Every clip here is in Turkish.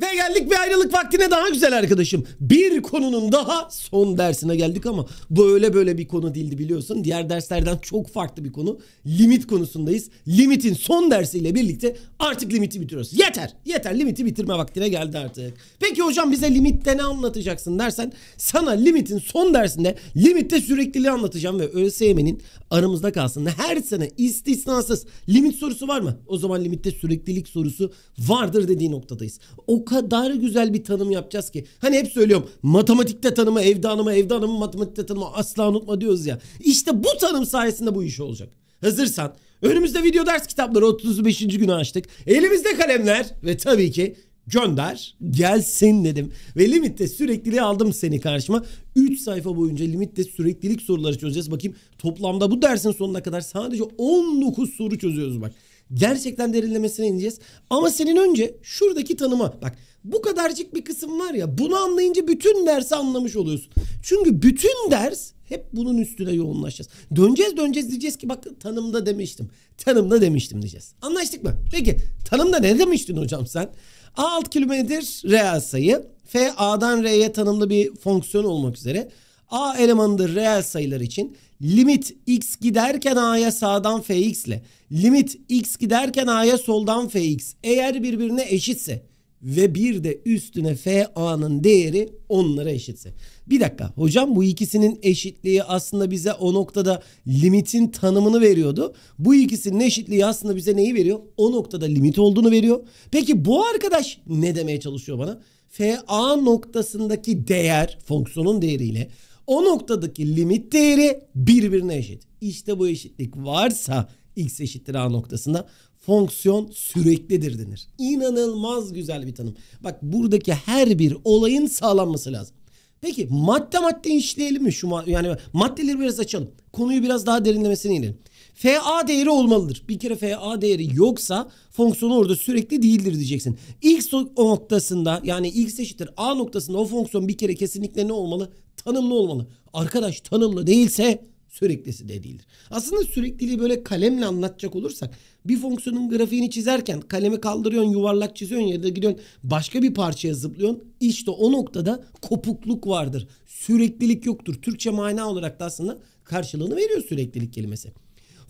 Ve geldik ve ayrılık vaktine daha güzel arkadaşım. Bir konunun daha son dersine geldik ama bu öyle böyle bir konu değildi biliyorsun. Diğer derslerden çok farklı bir konu. Limit konusundayız. Limitin son dersiyle birlikte artık limiti bitiriyoruz. Yeter. Yeter. Limiti bitirme vaktine geldi artık. Peki hocam bize limitte ne anlatacaksın dersen sana limitin son dersinde limitte sürekliliği anlatacağım ve ÖSYM'nin aramızda kalsın. Her sene istisnasız limit sorusu var mı? O zaman limitte süreklilik sorusu vardır dediği noktadayız. O kadar güzel bir tanım yapacağız ki. Hani hep söylüyorum matematikte tanımı evde hanımı evde hanımı matematikte tanımı asla unutma diyoruz ya. İşte bu tanım sayesinde bu iş olacak. Hazırsan önümüzde video ders kitapları 35. günü açtık. Elimizde kalemler ve tabii ki gönder gelsin dedim. Ve limitte sürekliliği aldım seni karşıma. 3 sayfa boyunca limitte süreklilik soruları çözeceğiz. Bakayım toplamda bu dersin sonuna kadar sadece 19 soru çözüyoruz bak. Gerçekten derinlemesine ineceğiz. Ama senin önce şuradaki tanıma. Bak bu kadarcık bir kısım var ya bunu anlayınca bütün dersi anlamış oluyorsun. Çünkü bütün ders hep bunun üstüne yoğunlaşacağız. Döneceğiz döneceğiz diyeceğiz ki bak tanımda demiştim. Tanımda demiştim diyeceğiz. Anlaştık mı? Peki tanımda ne demiştin hocam sen? A alt kelimedir reel sayı. F A'dan R'ye tanımlı bir fonksiyon olmak üzere. A elemanıdır reel sayılar için. Limit x giderken a'ya sağdan fx ile limit x giderken a'ya soldan fx eğer birbirine eşitse ve bir de üstüne f a'nın değeri onlara eşitse. Bir dakika hocam bu ikisinin eşitliği aslında bize o noktada limitin tanımını veriyordu. Bu ikisinin eşitliği aslında bize neyi veriyor? O noktada limit olduğunu veriyor. Peki bu arkadaş ne demeye çalışıyor bana? f a noktasındaki değer fonksiyonun değeriyle o noktadaki limit değeri birbirine eşit. İşte bu eşitlik varsa x eşittir a noktasında fonksiyon süreklidir denir. İnanılmaz güzel bir tanım. Bak buradaki her bir olayın sağlanması lazım. Peki madde madde işleyelim mi şu yani maddeleri biraz açalım. Konuyu biraz daha derinlemesine inelim. FA değeri olmalıdır. Bir kere FA değeri yoksa fonksiyonu orada sürekli değildir diyeceksin. X noktasında yani X eşittir A noktasında o fonksiyon bir kere kesinlikle ne olmalı? Tanımlı olmalı. Arkadaş tanımlı değilse süreklisi de değildir. Aslında sürekliliği böyle kalemle anlatacak olursak bir fonksiyonun grafiğini çizerken kalemi kaldırıyorsun yuvarlak çiziyorsun ya da gidiyorsun başka bir parçaya zıplıyorsun. İşte o noktada kopukluk vardır. Süreklilik yoktur. Türkçe mana olarak da aslında karşılığını veriyor süreklilik kelimesi.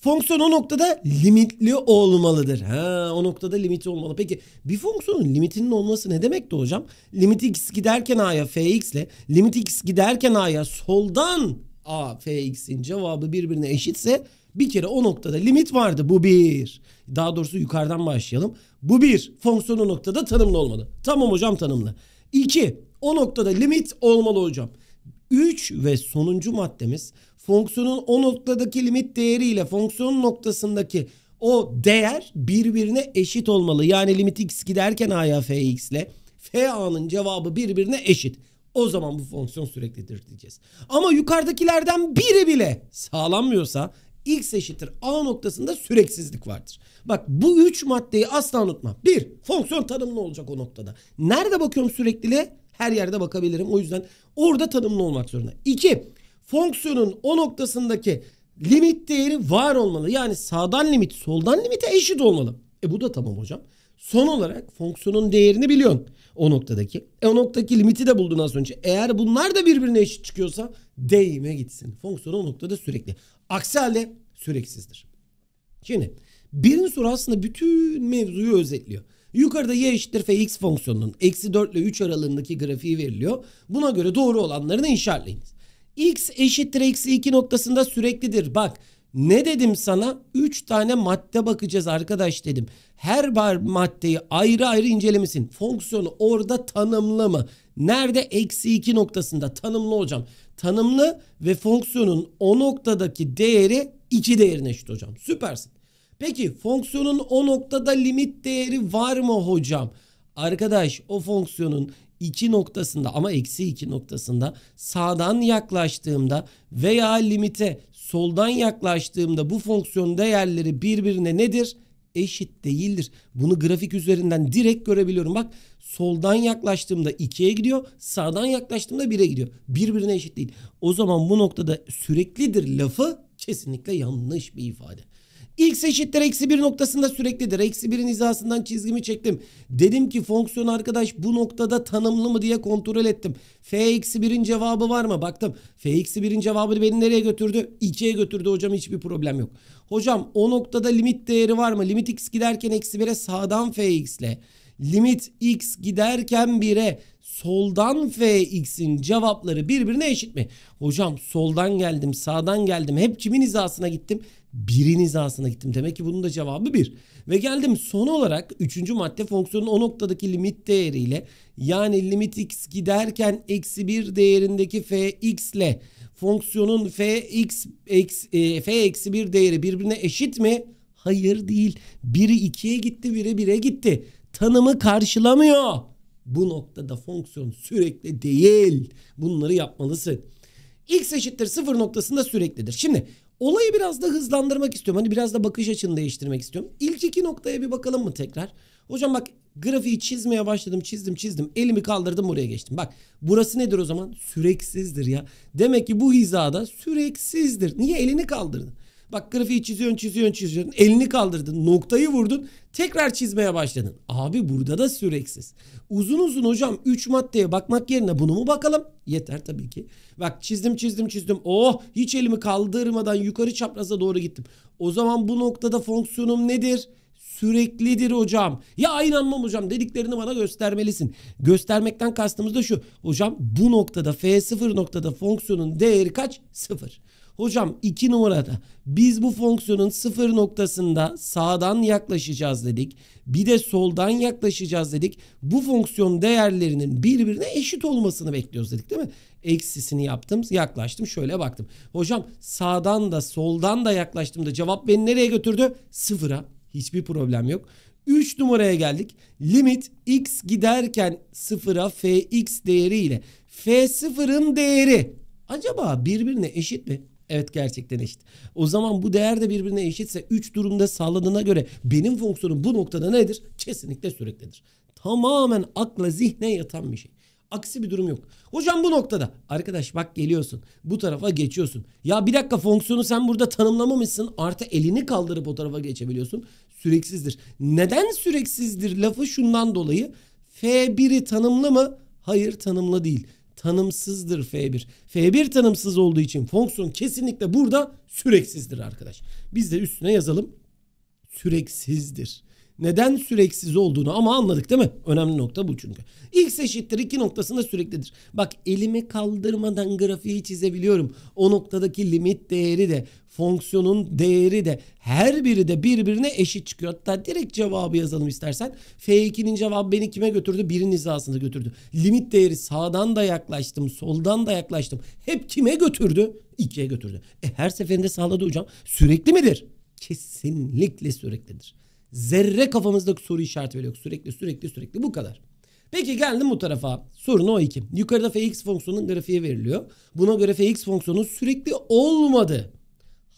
Fonksiyon o noktada limitli olmalıdır. Ha, o noktada limitli olmalı. Peki bir fonksiyonun limitinin olması ne demek hocam? Limit x giderken a'ya fx ile limit x giderken a'ya soldan a fx'in cevabı birbirine eşitse bir kere o noktada limit vardı. Bu bir. Daha doğrusu yukarıdan başlayalım. Bu bir. Fonksiyon o noktada tanımlı olmalı. Tamam hocam tanımlı. İki. O noktada limit olmalı hocam. Üç ve sonuncu maddemiz fonksiyonun o noktadaki limit değeri ile fonksiyon noktasındaki o değer birbirine eşit olmalı. Yani limit x giderken a'ya f x ile f a'nın cevabı birbirine eşit. O zaman bu fonksiyon süreklidir diyeceğiz. Ama yukarıdakilerden biri bile sağlanmıyorsa x eşittir a noktasında süreksizlik vardır. Bak bu üç maddeyi asla unutma. Bir, fonksiyon tanımlı olacak o noktada. Nerede bakıyorum sürekliliğe? Her yerde bakabilirim. O yüzden orada tanımlı olmak zorunda. İki, fonksiyonun o noktasındaki limit değeri var olmalı. Yani sağdan limit soldan limite eşit olmalı. E bu da tamam hocam. Son olarak fonksiyonun değerini biliyorsun o noktadaki. E o noktadaki limiti de buldun az önce. Eğer bunlar da birbirine eşit çıkıyorsa değime gitsin. Fonksiyon o noktada sürekli. Aksi halde süreksizdir. Şimdi birinci soru aslında bütün mevzuyu özetliyor. Yukarıda y eşittir fx fonksiyonunun eksi 4 ile 3 aralığındaki grafiği veriliyor. Buna göre doğru olanlarını işaretleyiniz x eşittir eksi 2 noktasında süreklidir. Bak ne dedim sana? 3 tane madde bakacağız arkadaş dedim. Her bar maddeyi ayrı ayrı incelemesin. Fonksiyonu orada tanımlı mı? Nerede? Eksi 2 noktasında tanımlı hocam. Tanımlı ve fonksiyonun o noktadaki değeri 2 değerine eşit hocam. Süpersin. Peki fonksiyonun o noktada limit değeri var mı hocam? Arkadaş o fonksiyonun 2 noktasında ama eksi 2 noktasında sağdan yaklaştığımda veya limite soldan yaklaştığımda bu fonksiyon değerleri birbirine nedir? Eşit değildir. Bunu grafik üzerinden direkt görebiliyorum. Bak soldan yaklaştığımda 2'ye gidiyor. Sağdan yaklaştığımda 1'e gidiyor. Birbirine eşit değil. O zaman bu noktada süreklidir lafı kesinlikle yanlış bir ifade x eşittir eksi 1 noktasında süreklidir. Eksi 1'in hizasından çizgimi çektim. Dedim ki fonksiyon arkadaş bu noktada tanımlı mı diye kontrol ettim. f eksi 1'in cevabı var mı? Baktım. f eksi 1'in cevabı beni nereye götürdü? 2'ye götürdü hocam hiçbir problem yok. Hocam o noktada limit değeri var mı? Limit x giderken eksi 1'e sağdan f ile. Limit x giderken 1'e soldan f x'in cevapları birbirine eşit mi? Hocam soldan geldim sağdan geldim hep kimin hizasına gittim? biriniz hizasına gittim. Demek ki bunun da cevabı bir. Ve geldim son olarak üçüncü madde fonksiyonun o noktadaki limit değeriyle yani limit x giderken eksi bir değerindeki fx ile fonksiyonun fx, x, e, f eksi bir değeri birbirine eşit mi? Hayır değil. Biri 2'ye gitti, biri 1'e gitti. Tanımı karşılamıyor. Bu noktada fonksiyon sürekli değil. Bunları yapmalısın. X eşittir sıfır noktasında süreklidir. Şimdi Olayı biraz da hızlandırmak istiyorum. Hani biraz da bakış açını değiştirmek istiyorum. İlk iki noktaya bir bakalım mı tekrar? Hocam bak grafiği çizmeye başladım çizdim çizdim elimi kaldırdım buraya geçtim. Bak burası nedir o zaman? Süreksizdir ya. Demek ki bu hizada süreksizdir. Niye elini kaldırdın? Bak grafiği çiziyorsun çiziyorsun çiziyorsun. Elini kaldırdın noktayı vurdun tekrar çizmeye başladın. Abi burada da süreksiz. Uzun uzun hocam 3 maddeye bakmak yerine bunu mu bakalım? Yeter tabii ki. Bak çizdim çizdim çizdim. Oh hiç elimi kaldırmadan yukarı çapraza doğru gittim. O zaman bu noktada fonksiyonum nedir? süreklidir hocam. Ya inanmam hocam dediklerini bana göstermelisin. Göstermekten kastımız da şu. Hocam bu noktada F0 noktada fonksiyonun değeri kaç? 0. Hocam 2 numarada biz bu fonksiyonun sıfır noktasında sağdan yaklaşacağız dedik. Bir de soldan yaklaşacağız dedik. Bu fonksiyon değerlerinin birbirine eşit olmasını bekliyoruz dedik değil mi? Eksisini yaptım yaklaştım şöyle baktım. Hocam sağdan da soldan da yaklaştım da cevap beni nereye götürdü? Sıfıra. Hiçbir problem yok. 3 numaraya geldik. Limit x giderken sıfıra fx değeriyle f sıfırın değeri acaba birbirine eşit mi? Evet gerçekten eşit. O zaman bu değer de birbirine eşitse 3 durumda sağladığına göre benim fonksiyonum bu noktada nedir? Kesinlikle süreklidir. Tamamen akla zihne yatan bir şey. Aksi bir durum yok. Hocam bu noktada. Arkadaş bak geliyorsun. Bu tarafa geçiyorsun. Ya bir dakika fonksiyonu sen burada tanımlamamışsın. Artı elini kaldırıp o tarafa geçebiliyorsun. Süreksizdir. Neden süreksizdir lafı şundan dolayı. F1'i tanımlı mı? Hayır tanımlı değil tanımsızdır F1. F1 tanımsız olduğu için fonksiyon kesinlikle burada süreksizdir arkadaş. Biz de üstüne yazalım. Süreksizdir neden süreksiz olduğunu ama anladık değil mi? Önemli nokta bu çünkü. X eşittir 2 noktasında süreklidir. Bak elimi kaldırmadan grafiği çizebiliyorum. O noktadaki limit değeri de fonksiyonun değeri de her biri de birbirine eşit çıkıyor. Hatta direkt cevabı yazalım istersen. F2'nin cevabı beni kime götürdü? Birin hizasını götürdü. Limit değeri sağdan da yaklaştım, soldan da yaklaştım. Hep kime götürdü? 2'ye götürdü. E her seferinde sağladı hocam. Sürekli midir? Kesinlikle süreklidir. Zerre kafamızdaki soru işareti bile yok. Sürekli sürekli sürekli bu kadar. Peki geldim bu tarafa. Sorun o iki. Yukarıda fx fonksiyonunun grafiği veriliyor. Buna göre fx fonksiyonu sürekli olmadı.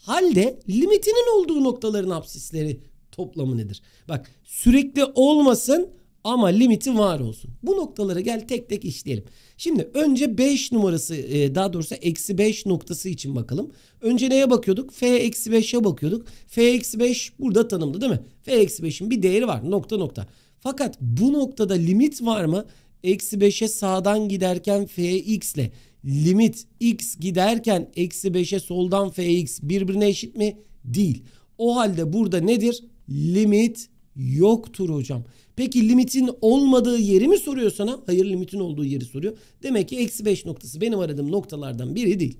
Halde limitinin olduğu noktaların apsisleri toplamı nedir? Bak sürekli olmasın ama limiti var olsun. Bu noktaları gel tek tek işleyelim. Şimdi önce 5 numarası e, daha doğrusu eksi 5 noktası için bakalım. Önce neye bakıyorduk? F eksi 5'e bakıyorduk. F eksi 5 burada tanımlı değil mi? F eksi 5'in bir değeri var nokta nokta. Fakat bu noktada limit var mı? Eksi 5'e sağdan giderken F x ile limit x giderken eksi 5'e soldan F x birbirine eşit mi? Değil. O halde burada nedir? Limit yoktur hocam. Peki limitin olmadığı yeri mi soruyor sana? Hayır limitin olduğu yeri soruyor. Demek ki eksi 5 noktası benim aradığım noktalardan biri değil.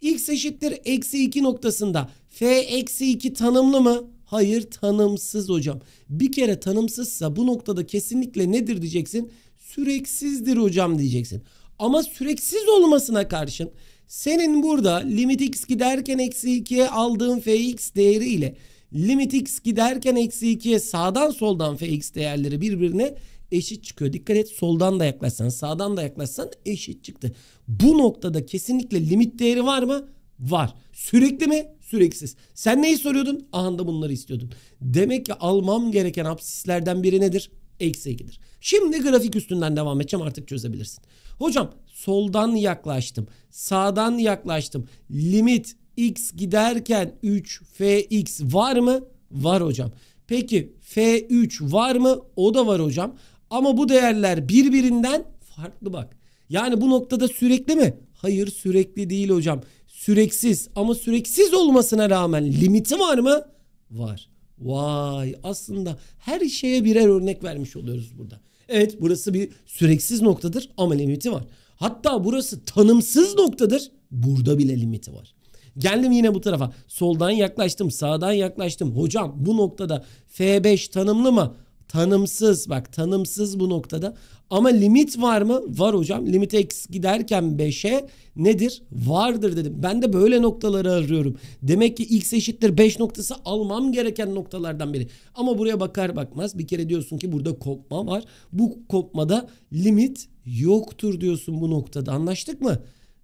X eşittir eksi 2 noktasında F eksi 2 tanımlı mı? Hayır tanımsız hocam. Bir kere tanımsızsa bu noktada kesinlikle nedir diyeceksin? Süreksizdir hocam diyeceksin. Ama süreksiz olmasına karşın senin burada limit x giderken eksi 2'ye aldığın fx değeri ile Limit x giderken eksi 2'ye sağdan soldan f x değerleri birbirine eşit çıkıyor. Dikkat et soldan da yaklaşsan sağdan da yaklaşsan eşit çıktı. Bu noktada kesinlikle limit değeri var mı? Var. Sürekli mi? Süreksiz. Sen neyi soruyordun? Ahanda bunları istiyordun. Demek ki almam gereken absislerden biri nedir? Eksi 2'dir. Şimdi grafik üstünden devam edeceğim artık çözebilirsin. Hocam soldan yaklaştım. Sağdan yaklaştım. Limit x giderken 3 fx var mı? Var hocam. Peki f3 var mı? O da var hocam. Ama bu değerler birbirinden farklı bak. Yani bu noktada sürekli mi? Hayır sürekli değil hocam. Süreksiz ama süreksiz olmasına rağmen limiti var mı? Var. Vay aslında her şeye birer örnek vermiş oluyoruz burada. Evet burası bir süreksiz noktadır ama limiti var. Hatta burası tanımsız noktadır. Burada bile limiti var. Geldim yine bu tarafa. Soldan yaklaştım, sağdan yaklaştım. Hocam bu noktada F5 tanımlı mı? Tanımsız bak tanımsız bu noktada. Ama limit var mı? Var hocam. Limit x giderken 5'e nedir? Vardır dedim. Ben de böyle noktaları arıyorum. Demek ki x eşittir 5 noktası almam gereken noktalardan biri. Ama buraya bakar bakmaz bir kere diyorsun ki burada kopma var. Bu kopmada limit yoktur diyorsun bu noktada. Anlaştık mı?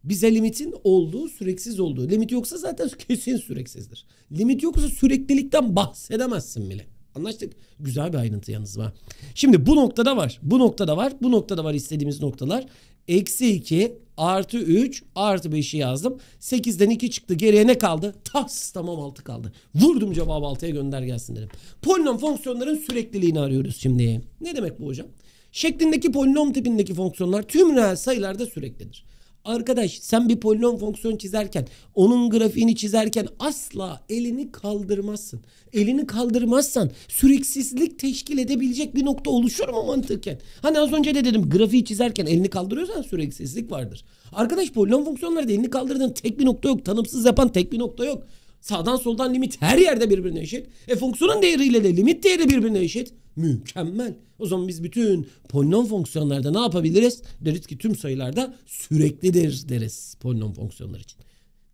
Bize limitin olduğu, süreksiz olduğu. Limit yoksa zaten kesin süreksizdir. Limit yoksa süreklilikten bahsedemezsin bile. Anlaştık. Güzel bir ayrıntı yalnız var. Şimdi bu noktada var. Bu noktada var. Bu noktada var istediğimiz noktalar. Eksi 2 artı 3 artı 5'i yazdım. 8'den 2 çıktı. Geriye ne kaldı? Tas tamam 6 kaldı. Vurdum cevabı 6'ya gönder gelsin dedim. Polinom fonksiyonların sürekliliğini arıyoruz şimdi. Ne demek bu hocam? Şeklindeki polinom tipindeki fonksiyonlar tüm reel sayılarda süreklidir. Arkadaş sen bir polinom fonksiyon çizerken, onun grafiğini çizerken asla elini kaldırmazsın. Elini kaldırmazsan süreksizlik teşkil edebilecek bir nokta oluşur mu mantıken? Hani az önce de dedim grafiği çizerken elini kaldırıyorsan süreksizlik vardır. Arkadaş polinom fonksiyonları da elini kaldırdığın tek bir nokta yok. Tanımsız yapan tek bir nokta yok. Sağdan soldan limit her yerde birbirine eşit. E fonksiyonun değeriyle de limit değeri birbirine eşit. Mükemmel. O zaman biz bütün polinom fonksiyonlarda ne yapabiliriz? Deriz ki tüm sayılarda süreklidir deriz polinom fonksiyonlar için.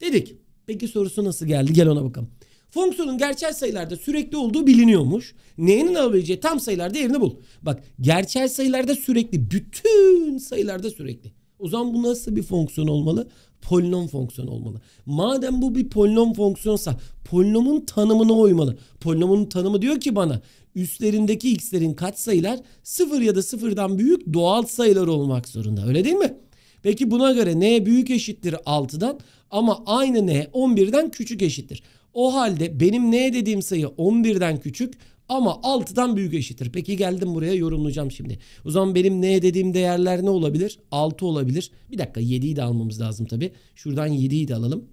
Dedik. Peki sorusu nasıl geldi? Gel ona bakalım. Fonksiyonun gerçel sayılarda sürekli olduğu biliniyormuş. Neyinin alabileceği tam sayılar değerini bul. Bak gerçel sayılarda sürekli. Bütün sayılarda sürekli. O zaman bu nasıl bir fonksiyon olmalı? Polinom fonksiyonu olmalı. Madem bu bir polinom fonksiyonsa polinomun tanımına uymalı. Polinomun tanımı diyor ki bana üstlerindeki x'lerin katsayılar 0 ya da 0'dan büyük doğal sayılar olmak zorunda. Öyle değil mi? Peki buna göre n büyük eşittir 6'dan ama aynı n 11'den küçük eşittir. O halde benim n dediğim sayı 11'den küçük ama 6'dan büyük eşittir. Peki geldim buraya yorumlayacağım şimdi. O zaman benim n dediğim değerler ne olabilir? 6 olabilir. Bir dakika 7'yi de almamız lazım tabii. Şuradan 7'yi de alalım.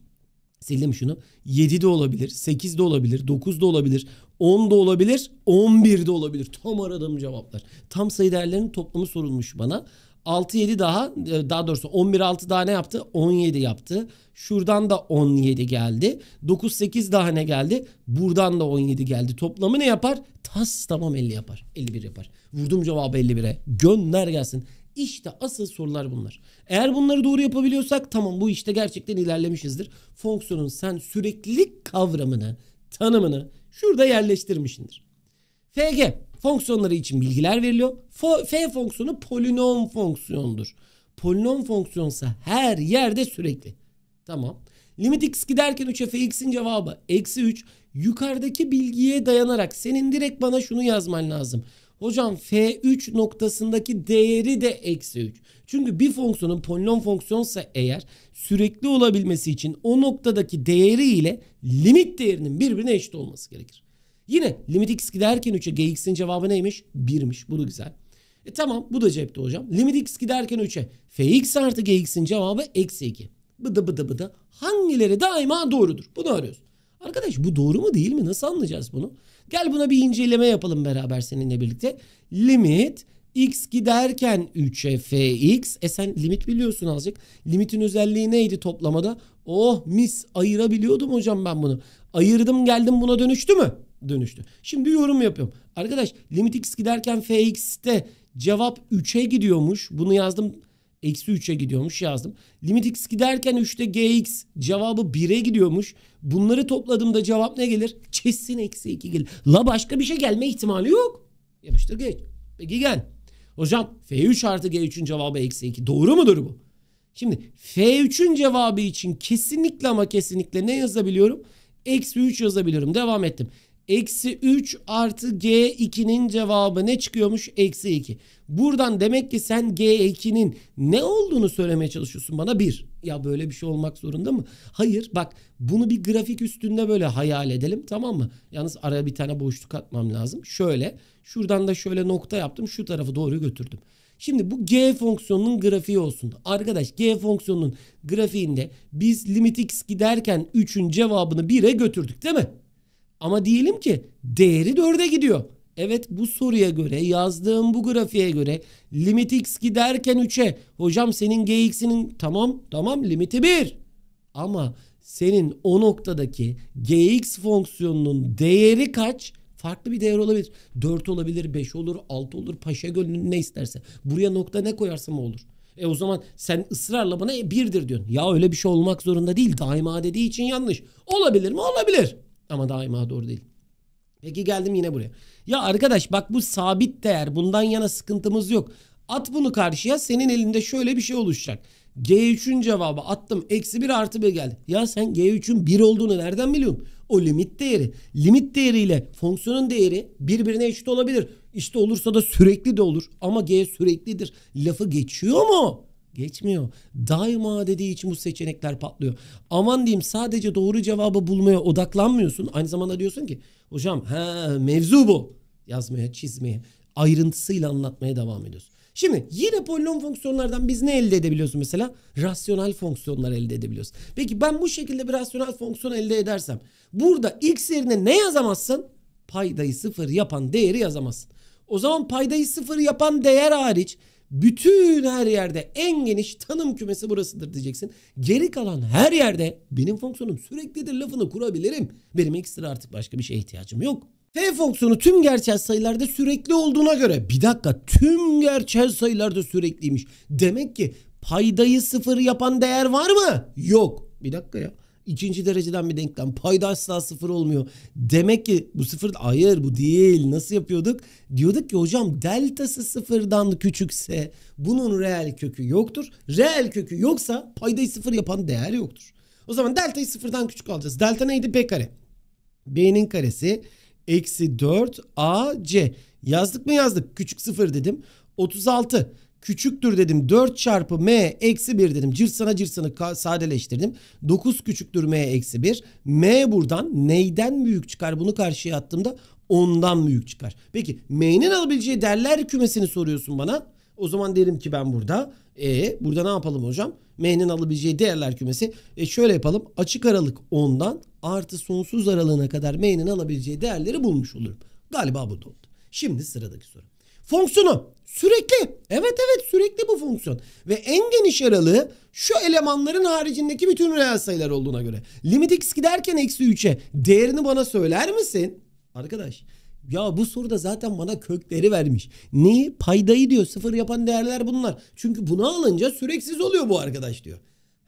Sildim şunu. 7 de olabilir, 8 de olabilir, 9 da olabilir, 10 da olabilir, 11 de olabilir. Tam aradığım cevaplar. Tam sayı değerlerinin toplamı sorulmuş bana. 6 7 daha e, daha doğrusu 11 6 daha ne yaptı? 17 yaptı. Şuradan da 17 geldi. 9 8 daha ne geldi? Buradan da 17 geldi. Toplamı ne yapar? Tas tamam 50 yapar. 51 yapar. Vurdum cevabı 51'e. Gönder gelsin. İşte asıl sorular bunlar. Eğer bunları doğru yapabiliyorsak tamam bu işte gerçekten ilerlemişizdir. Fonksiyonun sen süreklilik kavramını, tanımını şurada yerleştirmişindir. FG fonksiyonları için bilgiler veriliyor. F fonksiyonu polinom fonksiyondur. Polinom fonksiyonsa her yerde sürekli. Tamam. Limit x giderken 3'e fx'in cevabı eksi 3. Yukarıdaki bilgiye dayanarak senin direkt bana şunu yazman lazım. Hocam f3 noktasındaki değeri de eksi 3. Çünkü bir fonksiyonun polinom fonksiyonsa eğer sürekli olabilmesi için o noktadaki değeri ile limit değerinin birbirine eşit olması gerekir. Yine limit x giderken 3'e gx'in cevabı neymiş? 1'miş. Bu da güzel. E tamam bu da cepte hocam. Limit x giderken 3'e fx artı gx'in cevabı eksi 2. Bıdı bıdı bıdı. Hangileri daima doğrudur? Bunu arıyoruz. Arkadaş bu doğru mu değil mi? Nasıl anlayacağız bunu? Gel buna bir inceleme yapalım beraber seninle birlikte. Limit x giderken 3'e fx. E sen limit biliyorsun azıcık. Limitin özelliği neydi toplamada? Oh mis ayırabiliyordum hocam ben bunu. Ayırdım geldim buna dönüştü mü? Dönüştü. Şimdi yorum yapıyorum. Arkadaş limit x giderken fx'te cevap 3'e gidiyormuş. Bunu yazdım Eksi 3'e gidiyormuş yazdım. Limit x giderken 3'te gx cevabı 1'e gidiyormuş. Bunları topladığımda cevap ne gelir? Kesin eksi 2 gelir. La başka bir şey gelme ihtimali yok. Yapıştır geç. Peki gel. Hocam f3 artı g3'ün cevabı eksi 2. Doğru mudur bu? Şimdi f3'ün cevabı için kesinlikle ama kesinlikle ne yazabiliyorum? Eksi 3 yazabiliyorum. Devam ettim. Eksi 3 artı G2'nin cevabı ne çıkıyormuş? Eksi 2. Buradan demek ki sen G2'nin ne olduğunu söylemeye çalışıyorsun bana bir. Ya böyle bir şey olmak zorunda mı? Hayır bak bunu bir grafik üstünde böyle hayal edelim tamam mı? Yalnız araya bir tane boşluk atmam lazım. Şöyle şuradan da şöyle nokta yaptım şu tarafı doğru götürdüm. Şimdi bu g fonksiyonunun grafiği olsun. Arkadaş g fonksiyonunun grafiğinde biz limit x giderken 3'ün cevabını 1'e götürdük değil mi? Ama diyelim ki değeri 4'e gidiyor. Evet bu soruya göre yazdığım bu grafiğe göre limit x giderken 3'e hocam senin gx'inin tamam tamam limiti 1. Ama senin o noktadaki gx fonksiyonunun değeri kaç? Farklı bir değer olabilir. 4 olabilir, 5 olur, 6 olur, paşa gönlünü ne isterse. Buraya nokta ne koyarsam olur. E o zaman sen ısrarla bana e, birdir diyorsun. Ya öyle bir şey olmak zorunda değil. Daima dediği için yanlış. Olabilir mi? Olabilir. Ama daima doğru değil. Peki geldim yine buraya. Ya arkadaş bak bu sabit değer. Bundan yana sıkıntımız yok. At bunu karşıya senin elinde şöyle bir şey oluşacak. G3'ün cevabı attım. Eksi 1 artı 1 geldi. Ya sen G3'ün 1 olduğunu nereden biliyorsun? O limit değeri. Limit değeriyle fonksiyonun değeri birbirine eşit olabilir. İşte olursa da sürekli de olur. Ama G süreklidir. Lafı geçiyor mu? Geçmiyor. Daima dediği için bu seçenekler patlıyor. Aman diyeyim sadece doğru cevabı bulmaya odaklanmıyorsun. Aynı zamanda diyorsun ki hocam he, mevzu bu. Yazmaya, çizmeye, ayrıntısıyla anlatmaya devam ediyorsun. Şimdi yine polinom fonksiyonlardan biz ne elde edebiliyoruz mesela? Rasyonel fonksiyonlar elde edebiliyoruz. Peki ben bu şekilde bir rasyonel fonksiyon elde edersem burada x yerine ne yazamazsın? Paydayı sıfır yapan değeri yazamazsın. O zaman paydayı sıfır yapan değer hariç bütün her yerde en geniş tanım kümesi burasıdır diyeceksin. Geri kalan her yerde benim fonksiyonum süreklidir lafını kurabilirim. Benim ekstra artık başka bir şeye ihtiyacım yok. F fonksiyonu tüm gerçel sayılarda sürekli olduğuna göre bir dakika tüm gerçel sayılarda sürekliymiş. Demek ki paydayı sıfır yapan değer var mı? Yok. Bir dakika ya ikinci dereceden bir denklem. Payda asla sıfır olmuyor. Demek ki bu sıfır hayır bu değil. Nasıl yapıyorduk? Diyorduk ki hocam deltası sıfırdan küçükse bunun reel kökü yoktur. Reel kökü yoksa paydayı sıfır yapan değer yoktur. O zaman deltayı sıfırdan küçük alacağız. Delta neydi? P kare. B'nin karesi eksi 4 AC. Yazdık mı yazdık. Küçük sıfır dedim. 36 küçüktür dedim. 4 çarpı m eksi 1 dedim. Cırsana cırsana sadeleştirdim. 9 küçüktür m eksi 1. m buradan neyden büyük çıkar? Bunu karşıya attığımda ondan büyük çıkar. Peki m'nin alabileceği değerler kümesini soruyorsun bana. O zaman derim ki ben burada e burada ne yapalım hocam? M'nin alabileceği değerler kümesi. E şöyle yapalım. Açık aralık 10'dan artı sonsuz aralığına kadar M'nin alabileceği değerleri bulmuş olurum. Galiba bu da oldu. Şimdi sıradaki soru. Fonksiyonu Sürekli. Evet evet sürekli bu fonksiyon. Ve en geniş aralığı şu elemanların haricindeki bütün reel sayılar olduğuna göre. Limit x giderken eksi 3'e değerini bana söyler misin? Arkadaş ya bu soruda zaten bana kökleri vermiş. Neyi? Paydayı diyor. Sıfır yapan değerler bunlar. Çünkü bunu alınca süreksiz oluyor bu arkadaş diyor.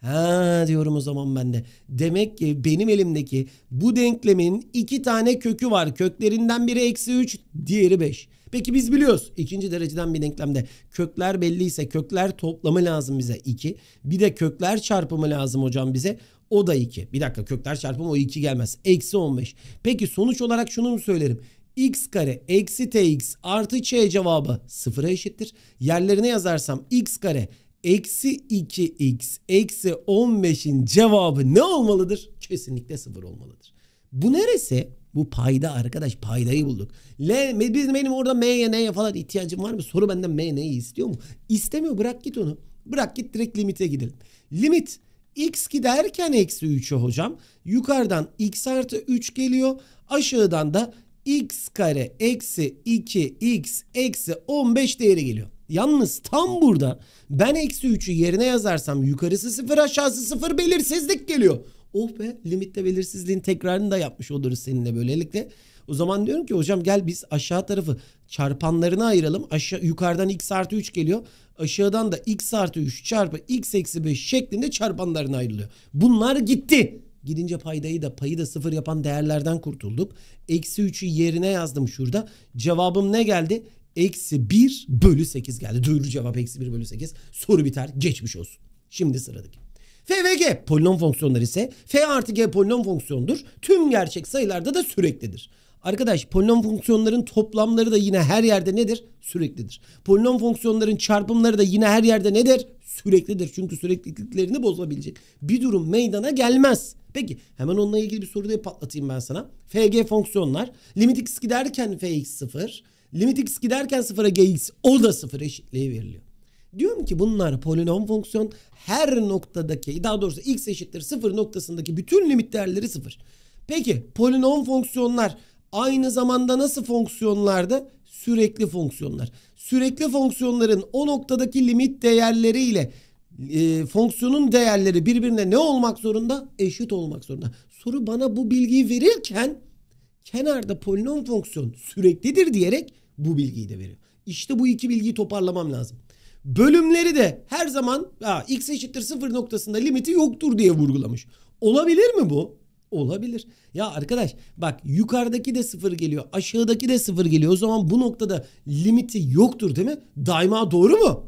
Ha diyorum o zaman ben de. Demek ki benim elimdeki bu denklemin iki tane kökü var. Köklerinden biri eksi 3, diğeri 5. Peki biz biliyoruz ikinci dereceden bir denklemde kökler belliyse kökler toplamı lazım bize 2. Bir de kökler çarpımı lazım hocam bize. O da 2. Bir dakika kökler çarpımı o 2 gelmez. Eksi 15. Peki sonuç olarak şunu mu söylerim? x kare eksi tx artı ç cevabı sıfıra eşittir. Yerlerine yazarsam x kare eksi 2x eksi 15'in cevabı ne olmalıdır? Kesinlikle sıfır olmalıdır. Bu neresi? Bu payda arkadaş paydayı bulduk. L, biz benim orada M'ye N'ye falan ihtiyacım var mı? Soru benden M neyi istiyor mu? İstemiyor bırak git onu. Bırak git direkt limite gidelim. Limit x giderken eksi 3'ü hocam. Yukarıdan x artı 3 geliyor. Aşağıdan da x kare eksi 2x eksi 15 değeri geliyor. Yalnız tam burada ben eksi 3'ü yerine yazarsam yukarısı 0 aşağısı 0 belirsizlik geliyor oh be limitte belirsizliğin tekrarını da yapmış oluruz seninle böylelikle. O zaman diyorum ki hocam gel biz aşağı tarafı çarpanlarını ayıralım. Aşağı yukarıdan x artı 3 geliyor. Aşağıdan da x artı 3 çarpı x eksi 5 şeklinde çarpanlarını ayrılıyor. Bunlar gitti. Gidince paydayı da payı da sıfır yapan değerlerden kurtulduk. Eksi 3'ü yerine yazdım şurada. Cevabım ne geldi? Eksi 1 bölü 8 geldi. Duyuru cevap eksi 1 bölü 8. Soru biter geçmiş olsun. Şimdi sıradaki. F ve G polinom fonksiyonları ise F artı G polinom fonksiyondur. Tüm gerçek sayılarda da süreklidir. Arkadaş polinom fonksiyonların toplamları da yine her yerde nedir? Süreklidir. Polinom fonksiyonların çarpımları da yine her yerde nedir? Süreklidir. Çünkü sürekliliklerini bozabilecek bir durum meydana gelmez. Peki hemen onunla ilgili bir soru da patlatayım ben sana. FG fonksiyonlar limit x giderken fx 0, limit x giderken 0'a gx o da 0 eşitliği veriliyor. Diyorum ki bunlar polinom fonksiyon her noktadaki daha doğrusu x eşittir 0 noktasındaki bütün limit değerleri 0. Peki polinom fonksiyonlar aynı zamanda nasıl fonksiyonlardı? Sürekli fonksiyonlar. Sürekli fonksiyonların o noktadaki limit değerleri ile e, fonksiyonun değerleri birbirine ne olmak zorunda? Eşit olmak zorunda. Soru bana bu bilgiyi verirken kenarda polinom fonksiyon süreklidir diyerek bu bilgiyi de veriyor. İşte bu iki bilgiyi toparlamam lazım. Bölümleri de her zaman x eşittir 0 noktasında limiti yoktur diye vurgulamış. Olabilir mi bu? Olabilir. Ya arkadaş bak yukarıdaki de sıfır geliyor. Aşağıdaki de sıfır geliyor. O zaman bu noktada limiti yoktur değil mi? Daima doğru mu?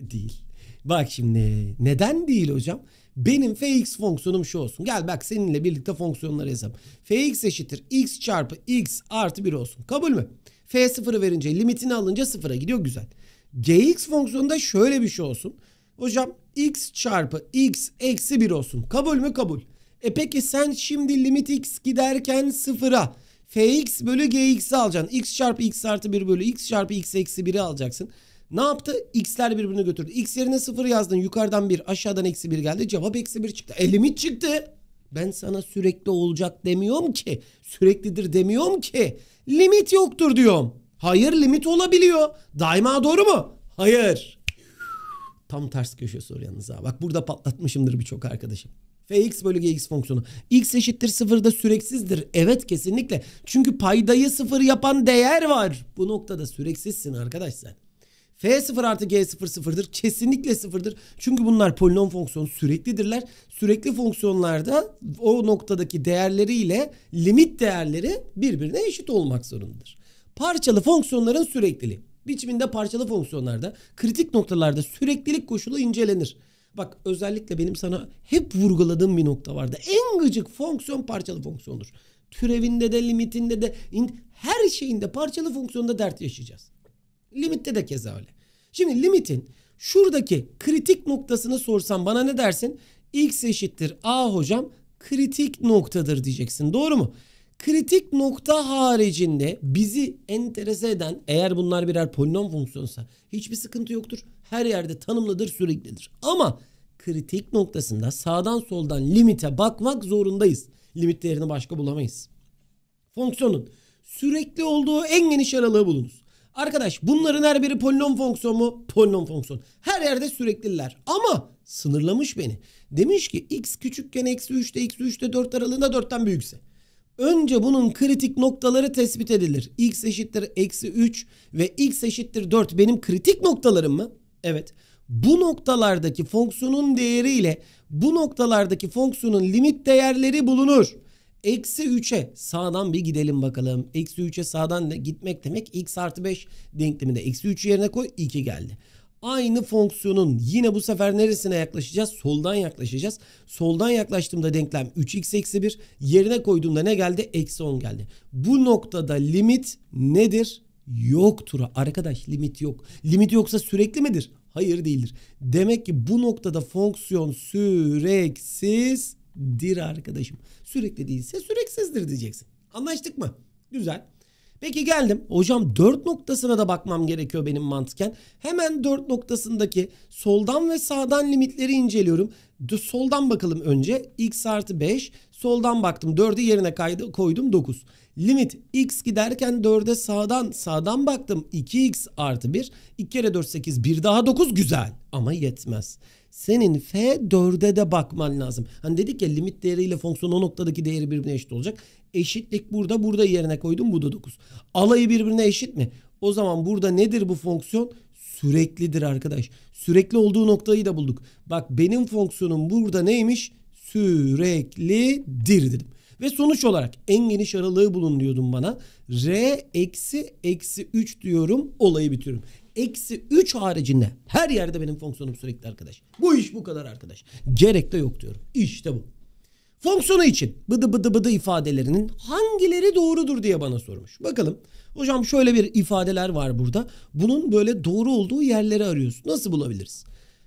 Değil. Bak şimdi neden değil hocam? Benim fx fonksiyonum şu olsun. Gel bak seninle birlikte fonksiyonları yazalım. fx eşittir x çarpı x artı 1 olsun. Kabul mü? f sıfırı verince limitini alınca sıfıra gidiyor. Güzel gx fonksiyonunda şöyle bir şey olsun. Hocam x çarpı x eksi 1 olsun. Kabul mü? Kabul. E peki sen şimdi limit x giderken sıfıra fx bölü gx'i alacaksın. x çarpı x artı 1 bölü x çarpı x eksi 1'i alacaksın. Ne yaptı? X'ler birbirini götürdü. X yerine 0 yazdın. Yukarıdan 1 aşağıdan eksi 1 geldi. Cevap eksi 1 çıktı. E limit çıktı. Ben sana sürekli olacak demiyorum ki. Süreklidir demiyorum ki. Limit yoktur diyorum. Hayır limit olabiliyor. Daima doğru mu? Hayır. Tam ters köşe soru yalnız ha. Bak burada patlatmışımdır birçok arkadaşım. Fx bölü gx fonksiyonu. x eşittir sıfırda süreksizdir. Evet kesinlikle. Çünkü paydayı sıfır yapan değer var. Bu noktada süreksizsin arkadaş sen. f sıfır artı g sıfır sıfırdır. Kesinlikle sıfırdır. Çünkü bunlar polinom fonksiyonu süreklidirler. Sürekli fonksiyonlarda o noktadaki değerleriyle limit değerleri birbirine eşit olmak zorundadır. Parçalı fonksiyonların sürekliliği. Biçiminde parçalı fonksiyonlarda kritik noktalarda süreklilik koşulu incelenir. Bak özellikle benim sana hep vurguladığım bir nokta vardı. En gıcık fonksiyon parçalı fonksiyondur. Türevinde de limitinde de her şeyinde parçalı fonksiyonda dert yaşayacağız. Limitte de keza öyle. Şimdi limitin şuradaki kritik noktasını sorsam bana ne dersin? X eşittir A hocam kritik noktadır diyeceksin. Doğru mu? kritik nokta haricinde bizi enterese eden eğer bunlar birer polinom fonksiyonsa hiçbir sıkıntı yoktur. Her yerde tanımlıdır, süreklidir. Ama kritik noktasında sağdan soldan limite bakmak zorundayız. Limit değerini başka bulamayız. Fonksiyonun sürekli olduğu en geniş aralığı bulunuz. Arkadaş bunların her biri polinom fonksiyon mu? Polinom fonksiyon. Her yerde sürekliler ama sınırlamış beni. Demiş ki x küçükken eksi 3'te eksi 3'te 4 aralığında 4'ten büyükse. Önce bunun kritik noktaları tespit edilir. x eşittir eksi 3 ve x eşittir 4 benim kritik noktalarım mı? Evet. Bu noktalardaki fonksiyonun değeri ile bu noktalardaki fonksiyonun limit değerleri bulunur. Eksi 3'e sağdan bir gidelim bakalım. Eksi 3'e sağdan gitmek demek x artı 5 denkleminde. Eksi 3 yerine koy 2 geldi aynı fonksiyonun yine bu sefer neresine yaklaşacağız? Soldan yaklaşacağız. Soldan yaklaştığımda denklem 3x eksi 1 yerine koyduğumda ne geldi? Eksi 10 geldi. Bu noktada limit nedir? Yoktur. Arkadaş limit yok. Limit yoksa sürekli midir? Hayır değildir. Demek ki bu noktada fonksiyon süreksizdir arkadaşım. Sürekli değilse süreksizdir diyeceksin. Anlaştık mı? Güzel. Peki geldim. Hocam 4 noktasına da bakmam gerekiyor benim mantıken. Hemen 4 noktasındaki soldan ve sağdan limitleri inceliyorum. Soldan bakalım önce. X artı 5. Soldan baktım. 4'ü yerine kaydı, koydum 9. Limit x giderken 4'e sağdan sağdan baktım. 2x artı 1. 2 kere 4 8. 1 daha 9 güzel. Ama yetmez. Senin f 4'e de bakman lazım. Hani dedik ya limit değeriyle fonksiyon o noktadaki değeri birbirine eşit olacak. Eşitlik burada burada yerine koydum bu da 9. Alayı birbirine eşit mi? O zaman burada nedir bu fonksiyon? Süreklidir arkadaş. Sürekli olduğu noktayı da bulduk. Bak benim fonksiyonum burada neymiş? Süreklidir dedim. Ve sonuç olarak en geniş aralığı bulun diyordum bana. R eksi eksi 3 diyorum olayı bitiriyorum. Eksi 3 haricinde her yerde benim fonksiyonum sürekli arkadaş. Bu iş bu kadar arkadaş. Gerek de yok diyorum. İşte bu. Fonksiyonu için bıdı bıdı bıdı ifadelerinin hangileri doğrudur diye bana sormuş. Bakalım hocam şöyle bir ifadeler var burada. Bunun böyle doğru olduğu yerleri arıyoruz. Nasıl bulabiliriz?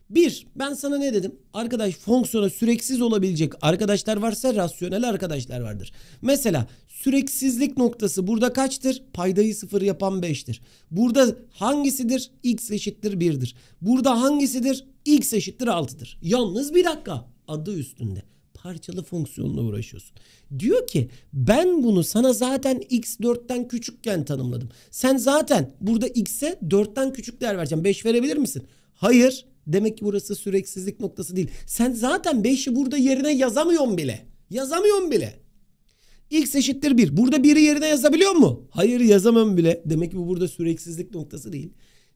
Bir, ben sana ne dedim? Arkadaş fonksiyona süreksiz olabilecek arkadaşlar varsa rasyonel arkadaşlar vardır. Mesela süreksizlik noktası burada kaçtır? Paydayı sıfır yapan 5'tir. Burada hangisidir? X eşittir 1'dir. Burada hangisidir? X eşittir 6'dır. Yalnız bir dakika adı üstünde parçalı fonksiyonla uğraşıyorsun. Diyor ki ben bunu sana zaten x 4'ten küçükken tanımladım. Sen zaten burada x'e 4'ten küçük değer vereceğim. 5 verebilir misin? Hayır. Demek ki burası süreksizlik noktası değil. Sen zaten 5'i burada yerine yazamıyorsun bile. Yazamıyorsun bile. X eşittir 1. Burada 1'i yerine yazabiliyor mu? Hayır yazamam bile. Demek ki bu burada süreksizlik noktası değil.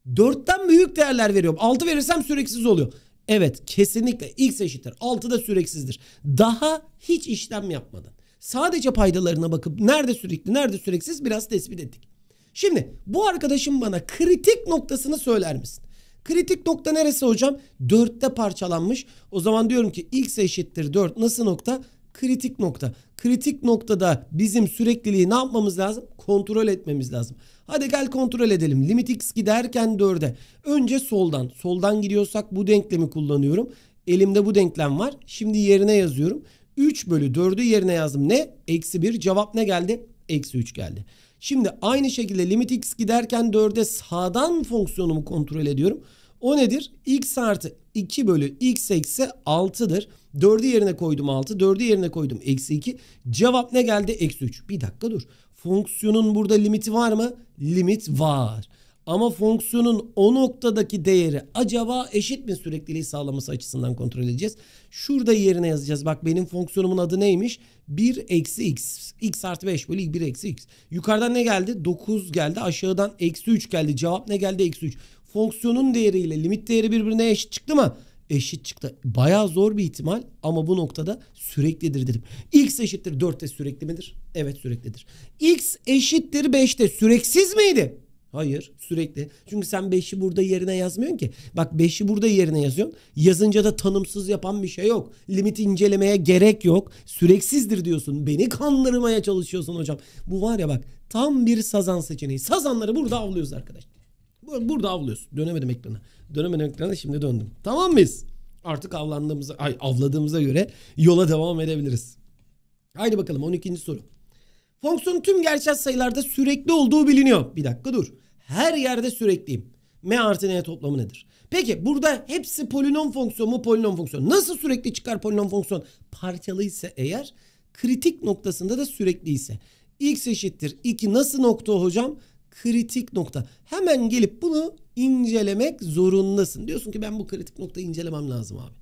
4'ten büyük değerler veriyorum. 6 verirsem süreksiz oluyor. Evet kesinlikle x eşittir 6 da süreksizdir. Daha hiç işlem yapmadan sadece paydalarına bakıp nerede sürekli nerede süreksiz biraz tespit ettik. Şimdi bu arkadaşım bana kritik noktasını söyler misin? Kritik nokta neresi hocam? 4'te parçalanmış. O zaman diyorum ki x eşittir 4 nasıl nokta? Kritik nokta. Kritik noktada bizim sürekliliği ne yapmamız lazım? Kontrol etmemiz lazım. Hadi gel kontrol edelim. Limit x giderken 4'e. Önce soldan. Soldan gidiyorsak bu denklemi kullanıyorum. Elimde bu denklem var. Şimdi yerine yazıyorum. 3 bölü 4'ü yerine yazdım. Ne? Eksi 1. Cevap ne geldi? Eksi 3 geldi. Şimdi aynı şekilde limit x giderken 4'e sağdan fonksiyonumu kontrol ediyorum. O nedir? x artı 2 bölü x eksi 6'dır. 4'ü yerine koydum 6. 4'ü yerine koydum eksi 2. Cevap ne geldi? Eksi 3. Bir dakika dur. Fonksiyonun burada limiti var mı? Limit var. Ama fonksiyonun o noktadaki değeri acaba eşit mi sürekliliği sağlaması açısından kontrol edeceğiz. Şurada yerine yazacağız. Bak benim fonksiyonumun adı neymiş? 1 eksi x. x artı 5 bölü 1 eksi x. Yukarıdan ne geldi? 9 geldi. Aşağıdan eksi 3 geldi. Cevap ne geldi? Eksi 3. Fonksiyonun değeriyle limit değeri birbirine eşit çıktı mı? eşit çıktı. Baya zor bir ihtimal ama bu noktada süreklidir dedim. X eşittir 4'te sürekli midir? Evet süreklidir. X eşittir 5'te süreksiz miydi? Hayır sürekli. Çünkü sen 5'i burada yerine yazmıyorsun ki. Bak 5'i burada yerine yazıyorsun. Yazınca da tanımsız yapan bir şey yok. Limit incelemeye gerek yok. Süreksizdir diyorsun. Beni kandırmaya çalışıyorsun hocam. Bu var ya bak tam bir sazan seçeneği. Sazanları burada avlıyoruz arkadaşlar. Burada avlıyorsun. Dönemedim ekrana. Dönemedim ekrana şimdi döndüm. Tamam mıyız? Artık avlandığımıza, ay avladığımıza göre yola devam edebiliriz. Haydi bakalım 12. soru. Fonksiyonun tüm gerçel sayılarda sürekli olduğu biliniyor. Bir dakika dur. Her yerde sürekliyim. M artı N toplamı nedir? Peki burada hepsi polinom fonksiyon mu polinom fonksiyon? Nasıl sürekli çıkar polinom fonksiyon? Parçalı ise eğer kritik noktasında da sürekli ise. X eşittir 2 nasıl nokta hocam? kritik nokta. Hemen gelip bunu incelemek zorundasın. Diyorsun ki ben bu kritik noktayı incelemem lazım abi.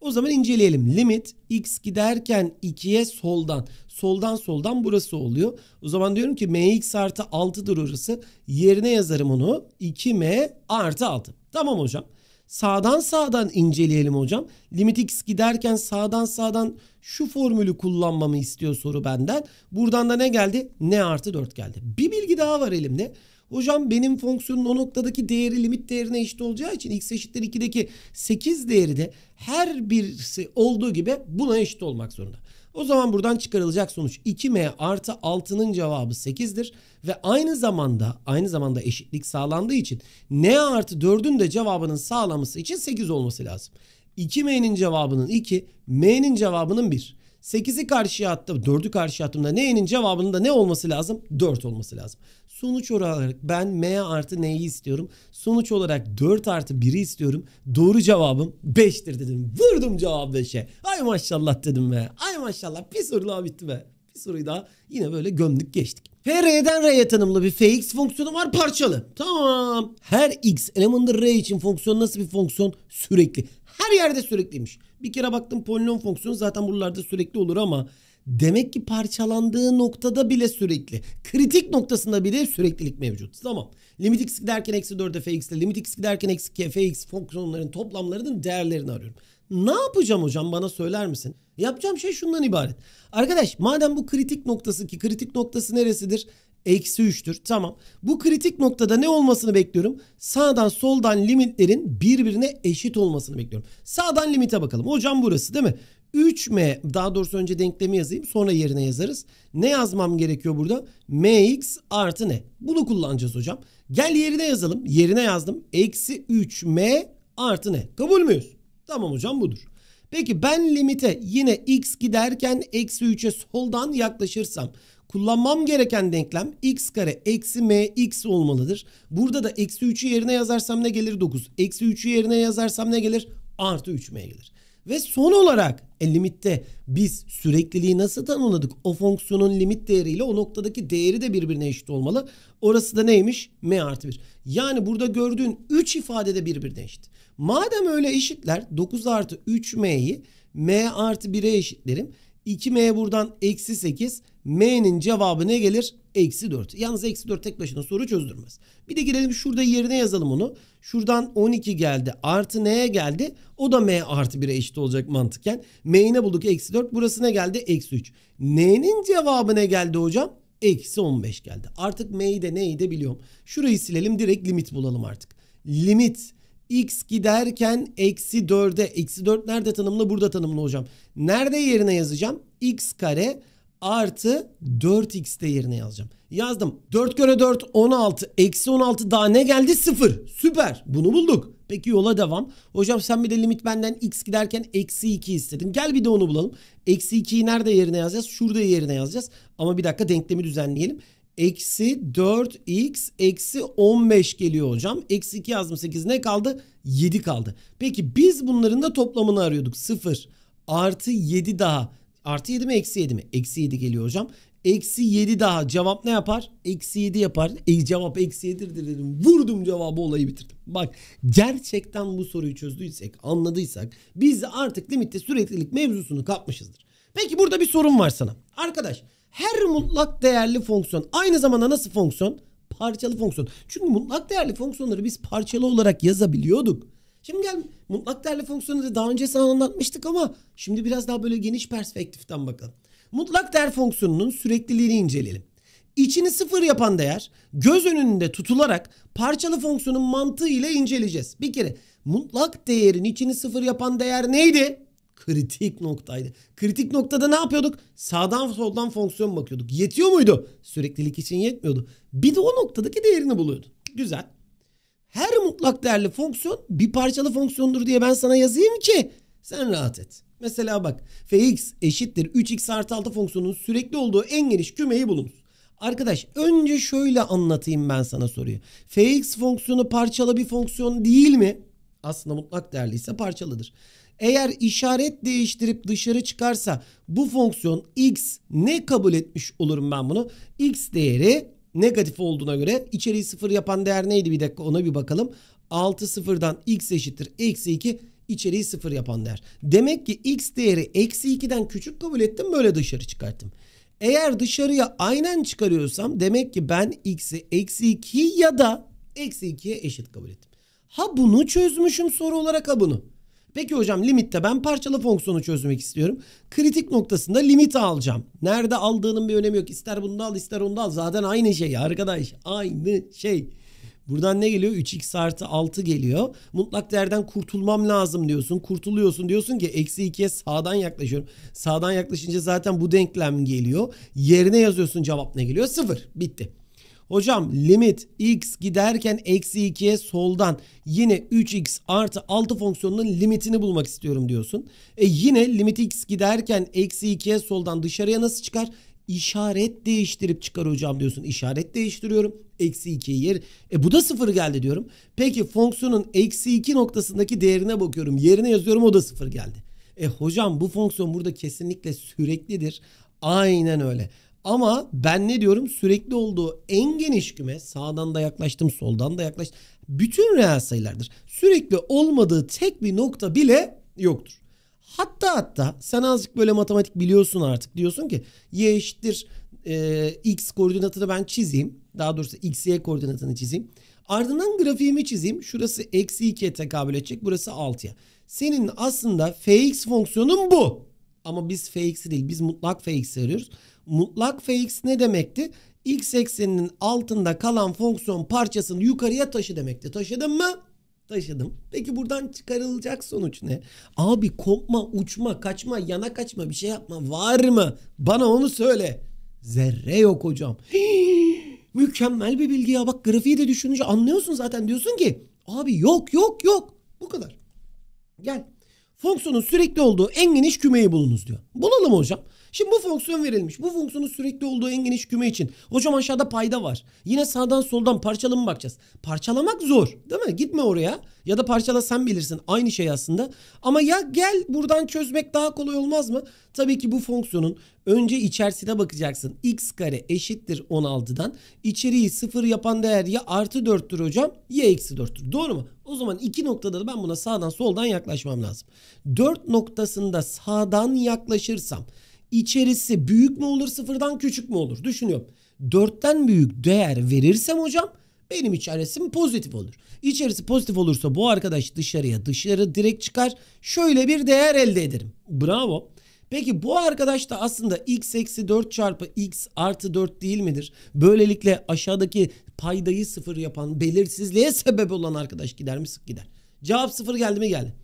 O zaman inceleyelim. Limit x giderken 2'ye soldan. Soldan soldan burası oluyor. O zaman diyorum ki mx artı 6'dır orası. Yerine yazarım onu. 2m artı 6. Tamam hocam. Sağdan sağdan inceleyelim hocam. Limit x giderken sağdan sağdan şu formülü kullanmamı istiyor soru benden. Buradan da ne geldi? N artı 4 geldi. Bir bilgi daha var elimde. Hocam benim fonksiyonun o noktadaki değeri limit değerine eşit olacağı için x eşittir 2'deki 8 değeri de her birisi olduğu gibi buna eşit olmak zorunda. O zaman buradan çıkarılacak sonuç 2m artı 6'nın cevabı 8'dir ve aynı zamanda aynı zamanda eşitlik sağlandığı için n artı 4'ün de cevabının sağlanması için 8 olması lazım. 2m'nin cevabının 2, m'nin cevabının 1. 8'i karşıya attım, 4'ü karşıya attığımda n'nin cevabının da ne olması lazım? 4 olması lazım. Sonuç olarak ben M artı N'yi istiyorum. Sonuç olarak 4 artı 1'i istiyorum. Doğru cevabım 5'tir dedim. Vurdum cevap 5'e. Ay maşallah dedim be. Ay maşallah bir soru daha bitti be. Bir soruyu daha yine böyle gömdük geçtik. r'den R'ye tanımlı bir Fx fonksiyonu var parçalı. Tamam. Her x elemanında R için fonksiyon nasıl bir fonksiyon? Sürekli. Her yerde sürekliymiş. Bir kere baktım polinom fonksiyonu zaten buralarda sürekli olur ama Demek ki parçalandığı noktada bile sürekli. Kritik noktasında bile süreklilik mevcut. Tamam. Limit x giderken eksi 4 fx ile limit x giderken eksi fx fonksiyonların toplamlarının değerlerini arıyorum. Ne yapacağım hocam bana söyler misin? Yapacağım şey şundan ibaret. Arkadaş madem bu kritik noktası ki kritik noktası neresidir? Eksi 3'tür. Tamam. Bu kritik noktada ne olmasını bekliyorum? Sağdan soldan limitlerin birbirine eşit olmasını bekliyorum. Sağdan limite bakalım. Hocam burası değil mi? 3m daha doğrusu önce denklemi yazayım sonra yerine yazarız. Ne yazmam gerekiyor burada? mx artı ne? Bunu kullanacağız hocam. Gel yerine yazalım. Yerine yazdım. Eksi 3m artı ne? Kabul müyüz? Tamam hocam budur. Peki ben limite yine x giderken eksi 3'e soldan yaklaşırsam kullanmam gereken denklem x kare eksi mx olmalıdır. Burada da eksi 3'ü yerine yazarsam ne gelir 9. Eksi 3'ü yerine yazarsam ne gelir? Artı 3m gelir. Ve son olarak e, limitte biz sürekliliği nasıl tanımladık? O fonksiyonun limit değeriyle o noktadaki değeri de birbirine eşit olmalı. Orası da neymiş? M artı 1. Yani burada gördüğün 3 ifade de birbirine eşit. Madem öyle eşitler 9 artı 3M'yi M artı 1'e eşitlerim. 2M buradan eksi 8 M'nin cevabı ne gelir? Eksi 4. Yalnız eksi 4 tek başına soru çözdürmez. Bir de girelim şurada yerine yazalım onu. Şuradan 12 geldi. Artı neye geldi? O da M artı 1'e eşit olacak mantıken. M'yi ne bulduk? Eksi 4. Burası ne geldi? Eksi 3. N'nin cevabı ne geldi hocam? Eksi 15 geldi. Artık M'yi de neyi de biliyorum. Şurayı silelim. Direkt limit bulalım artık. Limit x giderken eksi 4'e. Eksi 4 nerede tanımlı? Burada tanımlı hocam. Nerede yerine yazacağım? x kare artı 4x de yerine yazacağım. Yazdım. 4 kere 4 16. Eksi 16 daha ne geldi? 0. Süper. Bunu bulduk. Peki yola devam. Hocam sen bir de limit benden x giderken eksi 2 istedin. Gel bir de onu bulalım. Eksi 2'yi nerede yerine yazacağız? Şurada yerine yazacağız. Ama bir dakika denklemi düzenleyelim. Eksi 4x eksi 15 geliyor hocam. Eksi 2 yazdım 8 ne kaldı? 7 kaldı. Peki biz bunların da toplamını arıyorduk. 0 artı 7 daha Artı 7 mi eksi 7 mi? Eksi 7 geliyor hocam. Eksi 7 daha cevap ne yapar? Eksi 7 yapar. E, cevap eksi 7'dir dedim. Vurdum cevabı olayı bitirdim. Bak gerçekten bu soruyu çözdüysek anladıysak biz artık limitte süreklilik mevzusunu kapmışızdır. Peki burada bir sorun var sana. Arkadaş her mutlak değerli fonksiyon aynı zamanda nasıl fonksiyon? Parçalı fonksiyon. Çünkü mutlak değerli fonksiyonları biz parçalı olarak yazabiliyorduk. Şimdi gel mutlak değerli da daha önce sana anlatmıştık ama şimdi biraz daha böyle geniş perspektiften bakalım. Mutlak değer fonksiyonunun sürekliliğini inceleyelim. İçini sıfır yapan değer göz önünde tutularak parçalı fonksiyonun mantığı ile inceleyeceğiz. Bir kere mutlak değerin içini sıfır yapan değer neydi? Kritik noktaydı. Kritik noktada ne yapıyorduk? Sağdan soldan fonksiyon bakıyorduk. Yetiyor muydu? Süreklilik için yetmiyordu. Bir de o noktadaki değerini buluyordu. Güzel her mutlak değerli fonksiyon bir parçalı fonksiyondur diye ben sana yazayım ki sen rahat et. Mesela bak fx eşittir 3x artı 6 fonksiyonun sürekli olduğu en geniş kümeyi bulunuz. Arkadaş önce şöyle anlatayım ben sana soruyu. fx fonksiyonu parçalı bir fonksiyon değil mi? Aslında mutlak değerli ise parçalıdır. Eğer işaret değiştirip dışarı çıkarsa bu fonksiyon x ne kabul etmiş olurum ben bunu? x değeri negatif olduğuna göre içeriği sıfır yapan değer neydi bir dakika ona bir bakalım. 6 sıfırdan x eşittir eksi 2 içeriği sıfır yapan değer. Demek ki x değeri eksi 2'den küçük kabul ettim böyle dışarı çıkarttım. Eğer dışarıya aynen çıkarıyorsam demek ki ben x'i eksi 2 ya da eksi 2'ye eşit kabul ettim. Ha bunu çözmüşüm soru olarak ha bunu. Peki hocam limitte ben parçalı fonksiyonu çözmek istiyorum. Kritik noktasında limit alacağım. Nerede aldığının bir önemi yok. İster bunu al ister onu al. Zaten aynı şey arkadaş. Aynı şey. Buradan ne geliyor? 3x artı 6 geliyor. Mutlak değerden kurtulmam lazım diyorsun. Kurtuluyorsun diyorsun ki eksi 2'ye sağdan yaklaşıyorum. Sağdan yaklaşınca zaten bu denklem geliyor. Yerine yazıyorsun cevap ne geliyor? 0. Bitti. Hocam limit x giderken eksi 2'ye soldan yine 3x artı 6 fonksiyonunun limitini bulmak istiyorum diyorsun. E yine limit x giderken eksi 2'ye soldan dışarıya nasıl çıkar? İşaret değiştirip çıkar hocam diyorsun. İşaret değiştiriyorum. Eksi 2'yi yer. E bu da sıfır geldi diyorum. Peki fonksiyonun eksi 2 noktasındaki değerine bakıyorum. Yerine yazıyorum o da sıfır geldi. E hocam bu fonksiyon burada kesinlikle süreklidir. Aynen öyle. Ama ben ne diyorum sürekli olduğu en geniş küme sağdan da yaklaştım soldan da yaklaştım. Bütün reel sayılardır. Sürekli olmadığı tek bir nokta bile yoktur. Hatta hatta sen azıcık böyle matematik biliyorsun artık diyorsun ki y eşittir e, x koordinatını ben çizeyim. Daha doğrusu x y koordinatını çizeyim. Ardından grafiğimi çizeyim. Şurası eksi 2'ye tekabül edecek. Burası 6'ya. Senin aslında fx fonksiyonun bu. Ama biz fx'i değil biz mutlak fx'i arıyoruz. Mutlak fx ne demekti? X ekseninin altında kalan fonksiyon parçasını yukarıya taşı demekti. Taşıdın mı? Taşıdım. Peki buradan çıkarılacak sonuç ne? Abi kopma, uçma, kaçma, yana kaçma bir şey yapma var mı? Bana onu söyle. Zerre yok hocam. mükemmel bir bilgi ya. Bak grafiği de düşününce anlıyorsun zaten. Diyorsun ki abi yok yok yok. Bu kadar. Gel. Fonksiyonun sürekli olduğu en geniş kümeyi bulunuz diyor. Bulalım hocam. Şimdi bu fonksiyon verilmiş. Bu fonksiyonun sürekli olduğu en geniş küme için. Hocam aşağıda payda var. Yine sağdan soldan parçalı mı bakacağız? Parçalamak zor. Değil mi? Gitme oraya. Ya da parçala sen bilirsin. Aynı şey aslında. Ama ya gel buradan çözmek daha kolay olmaz mı? Tabii ki bu fonksiyonun önce içerisine bakacaksın. x kare eşittir 16'dan. İçeriği sıfır yapan değer ya artı 4'tür hocam ya eksi 4'tür. Doğru mu? O zaman iki noktada da ben buna sağdan soldan yaklaşmam lazım. 4 noktasında sağdan yaklaşırsam İçerisi büyük mü olur sıfırdan küçük mü olur? Düşünüyorum. Dörtten büyük değer verirsem hocam benim içerisim pozitif olur. İçerisi pozitif olursa bu arkadaş dışarıya dışarı direkt çıkar. Şöyle bir değer elde ederim. Bravo. Peki bu arkadaş da aslında x eksi 4 çarpı x artı 4 değil midir? Böylelikle aşağıdaki paydayı sıfır yapan belirsizliğe sebep olan arkadaş gider mi? Sık Gider. Cevap sıfır geldi mi? Geldi.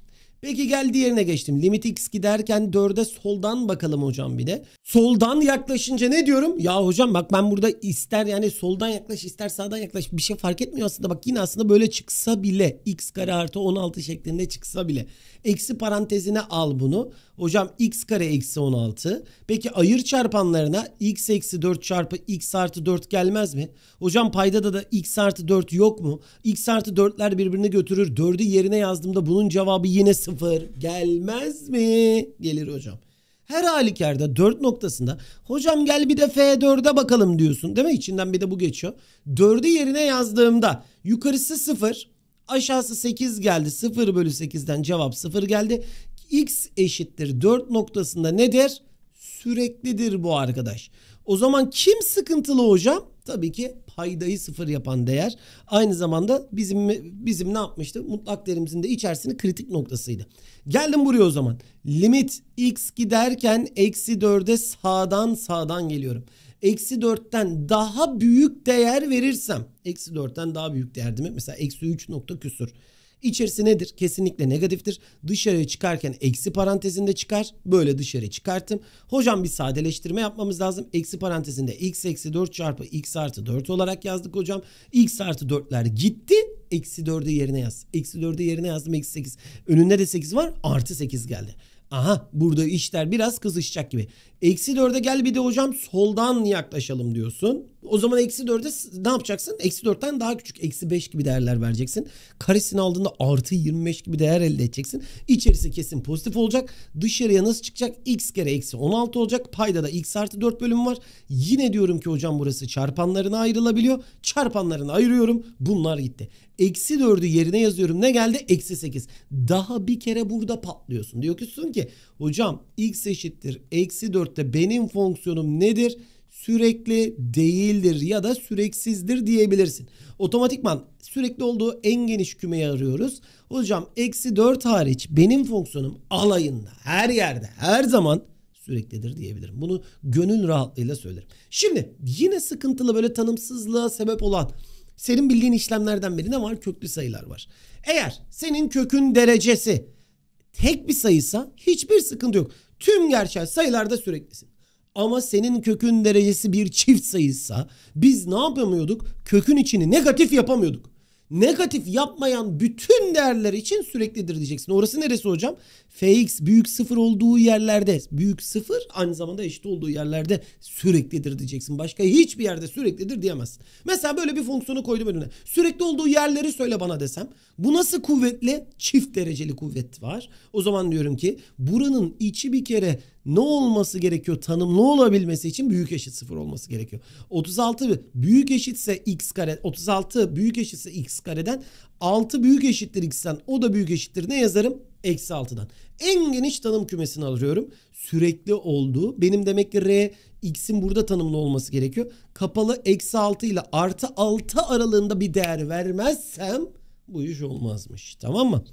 Peki gel diğerine geçtim. Limit x giderken 4'e soldan bakalım hocam bir de. Soldan yaklaşınca ne diyorum? Ya hocam bak ben burada ister yani soldan yaklaş ister sağdan yaklaş bir şey fark etmiyor aslında. Bak yine aslında böyle çıksa bile x kare artı 16 şeklinde çıksa bile. Eksi parantezine al bunu. Hocam x kare eksi 16. Peki ayır çarpanlarına x eksi 4 çarpı x artı 4 gelmez mi? Hocam paydada da x artı 4 yok mu? x artı 4'ler birbirini götürür. 4'ü yerine yazdığımda bunun cevabı yine 0. Gelmez mi? Gelir hocam. Her halükarda 4 noktasında hocam gel bir de F4'e bakalım diyorsun değil mi? İçinden bir de bu geçiyor. 4'ü yerine yazdığımda yukarısı 0 aşağısı 8 geldi 0 bölü 8'den cevap 0 geldi x eşittir 4 noktasında nedir? Süreklidir bu arkadaş. O zaman kim sıkıntılı hocam? Tabii ki paydayı sıfır yapan değer. Aynı zamanda bizim bizim ne yapmıştı? Mutlak değerimizin de içerisinde kritik noktasıydı. Geldim buraya o zaman. Limit x giderken eksi 4'e sağdan sağdan geliyorum. Eksi 4'ten daha büyük değer verirsem. Eksi 4'ten daha büyük değer değil mi? Mesela eksi 3 nokta küsur. İçerisi nedir? Kesinlikle negatiftir. Dışarıya çıkarken eksi parantezinde çıkar. Böyle dışarı çıkarttım. Hocam bir sadeleştirme yapmamız lazım. Eksi parantezinde x eksi 4 çarpı x artı 4 olarak yazdık hocam. x artı 4'ler gitti. Eksi 4'ü yerine yaz. Eksi 4'ü yerine yazdım. Eksi 8. Önünde de 8 var. Artı 8 geldi. Aha burada işler biraz kızışacak gibi. Eksi 4'e gel bir de hocam soldan yaklaşalım diyorsun. O zaman eksi 4'e ne yapacaksın? Eksi 4'ten daha küçük eksi 5 gibi değerler vereceksin. Karesini aldığında artı 25 gibi değer elde edeceksin. İçerisi kesin pozitif olacak. Dışarıya nasıl çıkacak? x kere eksi 16 olacak. Payda da x artı 4 bölümü var. Yine diyorum ki hocam burası çarpanlarına ayrılabiliyor. Çarpanlarını ayırıyorum. Bunlar gitti. Eksi 4'ü yerine yazıyorum. Ne geldi? Eksi 8. Daha bir kere burada patlıyorsun. Diyor ki ki hocam x eşittir eksi 4 dörtte benim fonksiyonum nedir? Sürekli değildir ya da süreksizdir diyebilirsin. Otomatikman sürekli olduğu en geniş kümeyi arıyoruz. Hocam eksi 4 hariç benim fonksiyonum alayında her yerde her zaman süreklidir diyebilirim. Bunu gönül rahatlığıyla söylerim. Şimdi yine sıkıntılı böyle tanımsızlığa sebep olan senin bildiğin işlemlerden biri ne var? Köklü sayılar var. Eğer senin kökün derecesi tek bir sayısa hiçbir sıkıntı yok. Tüm gerçel sayılarda süreklisin. Ama senin kökün derecesi bir çift sayıysa biz ne yapamıyorduk? Kökün içini negatif yapamıyorduk negatif yapmayan bütün değerler için süreklidir diyeceksin. Orası neresi hocam? Fx büyük sıfır olduğu yerlerde büyük sıfır aynı zamanda eşit olduğu yerlerde süreklidir diyeceksin. Başka hiçbir yerde süreklidir diyemezsin. Mesela böyle bir fonksiyonu koydum önüne. Sürekli olduğu yerleri söyle bana desem. Bu nasıl kuvvetli? Çift dereceli kuvvet var. O zaman diyorum ki buranın içi bir kere ne olması gerekiyor tanımlı olabilmesi için büyük eşit sıfır olması gerekiyor. 36 büyük eşitse x kare 36 büyük eşitse x kareden 6 büyük eşittir x'ten o da büyük eşittir ne yazarım? Eksi 6'dan. En geniş tanım kümesini alıyorum. Sürekli olduğu. Benim demek ki R x'in burada tanımlı olması gerekiyor. Kapalı eksi 6 ile artı 6 aralığında bir değer vermezsem bu iş olmazmış. Tamam mı?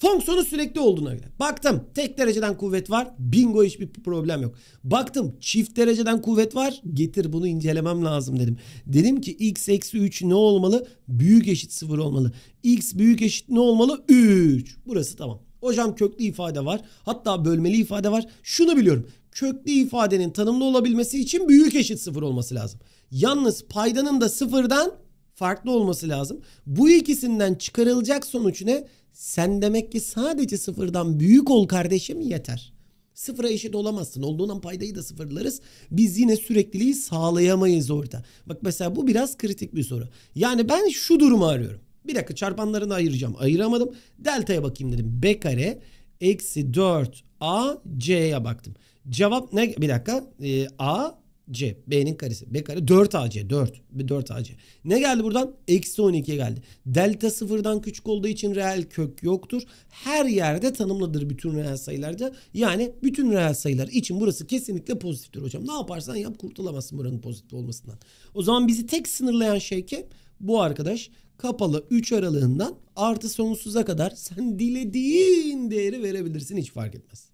Fonksiyonu sürekli olduğuna göre. Baktım tek dereceden kuvvet var. Bingo hiçbir problem yok. Baktım çift dereceden kuvvet var. Getir bunu incelemem lazım dedim. Dedim ki x eksi 3 ne olmalı? Büyük eşit 0 olmalı. x büyük eşit ne olmalı? 3. Burası tamam. Hocam köklü ifade var. Hatta bölmeli ifade var. Şunu biliyorum. Köklü ifadenin tanımlı olabilmesi için büyük eşit sıfır olması lazım. Yalnız paydanın da sıfırdan farklı olması lazım. Bu ikisinden çıkarılacak sonuç ne? Sen demek ki sadece sıfırdan büyük ol kardeşim yeter. Sıfıra eşit olamazsın. Olduğundan paydayı da sıfırlarız. Biz yine sürekliliği sağlayamayız orada. Bak mesela bu biraz kritik bir soru. Yani ben şu durumu arıyorum. Bir dakika çarpanlarını ayıracağım. Ayıramadım. Delta'ya bakayım dedim. B kare eksi 4 A C'ye baktım. Cevap ne? Bir dakika. E, A C. B'nin karesi. B kare 4 AC. 4. 4 AC. Ne geldi buradan? Eksi 12 geldi. Delta sıfırdan küçük olduğu için reel kök yoktur. Her yerde tanımlıdır bütün reel sayılarda. Yani bütün reel sayılar için burası kesinlikle pozitiftir hocam. Ne yaparsan yap kurtulamazsın buranın pozitif olmasından. O zaman bizi tek sınırlayan şey ki bu arkadaş kapalı 3 aralığından artı sonsuza kadar sen dilediğin değeri verebilirsin hiç fark etmez.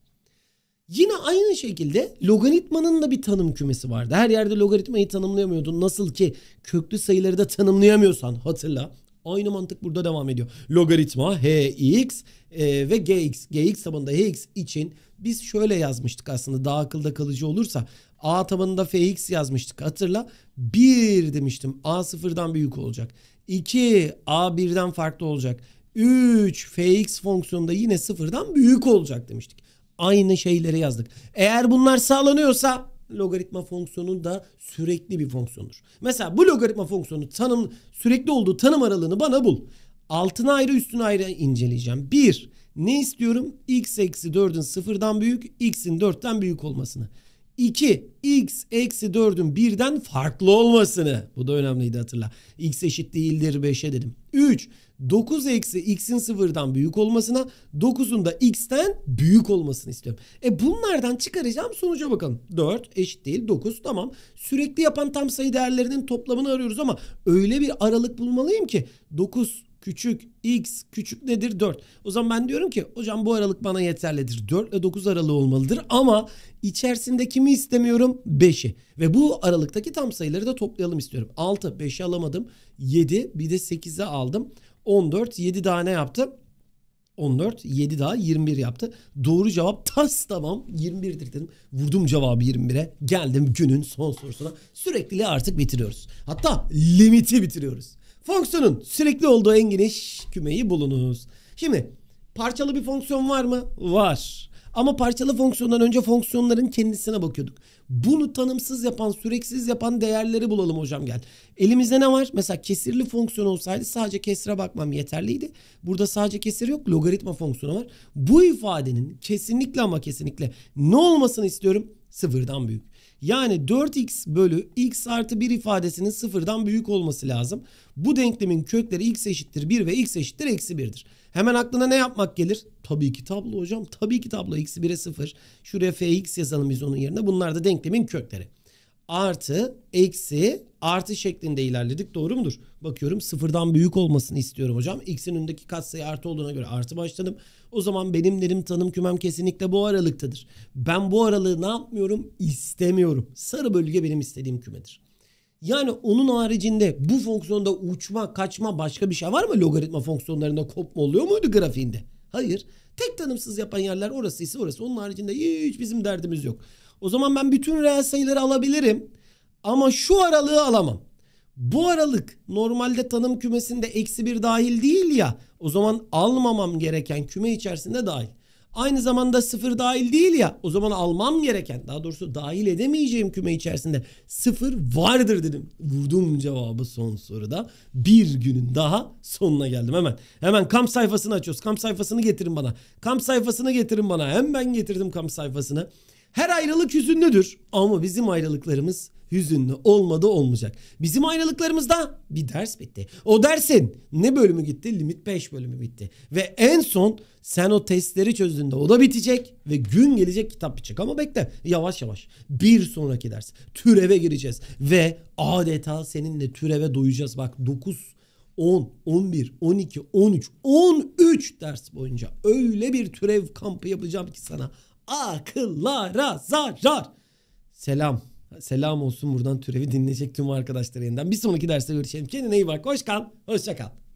Yine aynı şekilde logaritmanın da bir tanım kümesi vardı. Her yerde logaritmayı tanımlayamıyordun. Nasıl ki köklü sayıları da tanımlayamıyorsan hatırla. Aynı mantık burada devam ediyor. Logaritma hx e, ve gx. gx tabanında hx için biz şöyle yazmıştık aslında daha akılda kalıcı olursa. a tabanında fx yazmıştık hatırla. 1 demiştim a sıfırdan büyük olacak. 2 a birden farklı olacak. 3 fx fonksiyonunda yine sıfırdan büyük olacak demiştik aynı şeyleri yazdık. Eğer bunlar sağlanıyorsa logaritma fonksiyonu da sürekli bir fonksiyondur. Mesela bu logaritma fonksiyonu tanım sürekli olduğu tanım aralığını bana bul. Altına ayrı üstüne ayrı inceleyeceğim. Bir, ne istiyorum? x eksi 4'ün sıfırdan büyük, x'in 4'ten büyük olmasını. 2. x eksi 4'ün birden farklı olmasını. Bu da önemliydi hatırla. x eşit değildir 5'e dedim. 3. 9 eksi x'in sıfırdan büyük olmasına 9'un da x'ten büyük olmasını istiyorum. E bunlardan çıkaracağım sonuca bakalım. 4 eşit değil 9 tamam. Sürekli yapan tam sayı değerlerinin toplamını arıyoruz ama öyle bir aralık bulmalıyım ki 9 küçük x küçük nedir 4. O zaman ben diyorum ki hocam bu aralık bana yeterlidir. 4 ile 9 aralığı olmalıdır ama içerisinde kimi istemiyorum? 5'i. Ve bu aralıktaki tam sayıları da toplayalım istiyorum. 6 5'i alamadım. 7 bir de 8'e aldım. 14 7 daha ne yaptı? 14 7 daha 21 yaptı. Doğru cevap tas tamam 21'dir dedim. Vurdum cevabı 21'e. Geldim günün son sorusuna. Sürekli artık bitiriyoruz. Hatta limiti bitiriyoruz. Fonksiyonun sürekli olduğu en geniş kümeyi bulunuz. Şimdi parçalı bir fonksiyon var mı? Var. Ama parçalı fonksiyondan önce fonksiyonların kendisine bakıyorduk. Bunu tanımsız yapan, süreksiz yapan değerleri bulalım hocam gel. Elimizde ne var? Mesela kesirli fonksiyon olsaydı sadece kesire bakmam yeterliydi. Burada sadece kesir yok, logaritma fonksiyonu var. Bu ifadenin kesinlikle ama kesinlikle ne olmasını istiyorum? Sıfırdan büyük. Yani 4x bölü x artı 1 ifadesinin sıfırdan büyük olması lazım. Bu denklemin kökleri x eşittir 1 ve x eşittir eksi 1'dir. Hemen aklına ne yapmak gelir? Tabii ki tablo hocam. Tabii ki tablo. X'i 1'e 0. Şuraya fx yazalım biz onun yerine. Bunlar da denklemin kökleri. Artı, eksi, artı şeklinde ilerledik. Doğru mudur? Bakıyorum sıfırdan büyük olmasını istiyorum hocam. X'in önündeki katsayı artı olduğuna göre artı başladım. O zaman benim derim tanım kümem kesinlikle bu aralıktadır. Ben bu aralığı ne yapmıyorum? İstemiyorum. Sarı bölge benim istediğim kümedir. Yani onun haricinde bu fonksiyonda uçma, kaçma başka bir şey var mı? Logaritma fonksiyonlarında kopma oluyor muydu grafiğinde? Hayır. Tek tanımsız yapan yerler orası ise orası. Onun haricinde hiç bizim derdimiz yok. O zaman ben bütün reel sayıları alabilirim. Ama şu aralığı alamam. Bu aralık normalde tanım kümesinde eksi bir dahil değil ya. O zaman almamam gereken küme içerisinde dahil. Aynı zamanda sıfır dahil değil ya. O zaman almam gereken daha doğrusu dahil edemeyeceğim küme içerisinde sıfır vardır dedim. Vurdum cevabı son soruda. Bir günün daha sonuna geldim hemen. Hemen kamp sayfasını açıyoruz. Kamp sayfasını getirin bana. Kamp sayfasını getirin bana. Hem ben getirdim kamp sayfasını. Her ayrılık hüzünlüdür ama bizim ayrılıklarımız hüzünlü olmadı olmayacak. Bizim ayrılıklarımızda bir ders bitti. O dersin ne bölümü gitti? Limit 5 bölümü bitti. Ve en son sen o testleri çözdüğünde o da bitecek ve gün gelecek kitap bitecek. Ama bekle yavaş yavaş bir sonraki ders türeve gireceğiz ve adeta seninle türeve doyacağız. Bak 9 10, 11, 12, 13, 13 ders boyunca öyle bir türev kampı yapacağım ki sana akıllara zarar. Selam. Selam olsun buradan türevi dinleyecek tüm arkadaşlar yeniden. Bir sonraki derste görüşelim. Kendine iyi bak. Hoş kal. Hoşça kal.